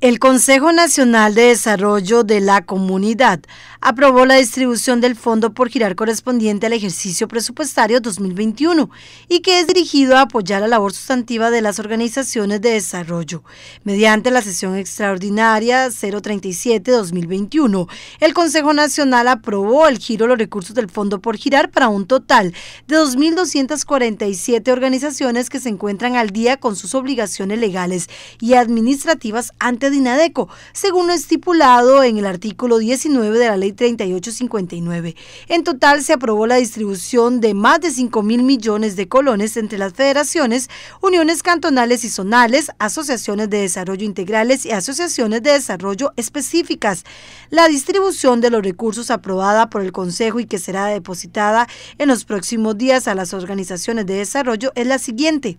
El Consejo Nacional de Desarrollo de la Comunidad aprobó la distribución del fondo por girar correspondiente al ejercicio presupuestario 2021 y que es dirigido a apoyar la labor sustantiva de las organizaciones de desarrollo. Mediante la sesión extraordinaria 037-2021, el Consejo Nacional aprobó el giro de los recursos del fondo por girar para un total de 2.247 organizaciones que se encuentran al día con sus obligaciones legales y administrativas ante DINADECO, según lo estipulado en el artículo 19 de la ley 3859. En total se aprobó la distribución de más de 5 mil millones de colones entre las federaciones, uniones cantonales y zonales, asociaciones de desarrollo integrales y asociaciones de desarrollo específicas. La distribución de los recursos aprobada por el Consejo y que será depositada en los próximos días a las organizaciones de desarrollo es la siguiente.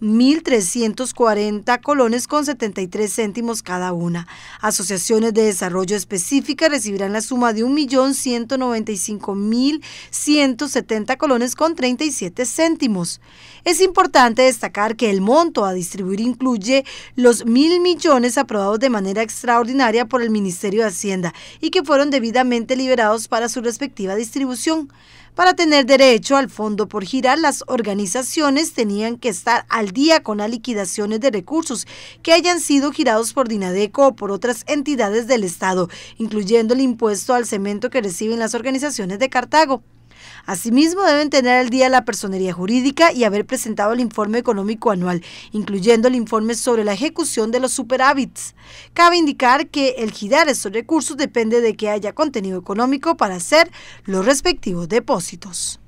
1.340 colones con 73 céntimos cada una. Asociaciones de desarrollo específica recibirán la suma de 1.195.170 colones con 37 céntimos. Es importante destacar que el monto a distribuir incluye los 1.000 millones aprobados de manera extraordinaria por el Ministerio de Hacienda y que fueron debidamente liberados para su respectiva distribución. Para tener derecho al fondo por girar, las organizaciones tenían que estar al día con las liquidaciones de recursos que hayan sido girados por Dinadeco o por otras entidades del Estado, incluyendo el impuesto al cemento que reciben las organizaciones de Cartago. Asimismo, deben tener al día la personería jurídica y haber presentado el informe económico anual, incluyendo el informe sobre la ejecución de los superávits. Cabe indicar que el girar estos recursos depende de que haya contenido económico para hacer los respectivos depósitos.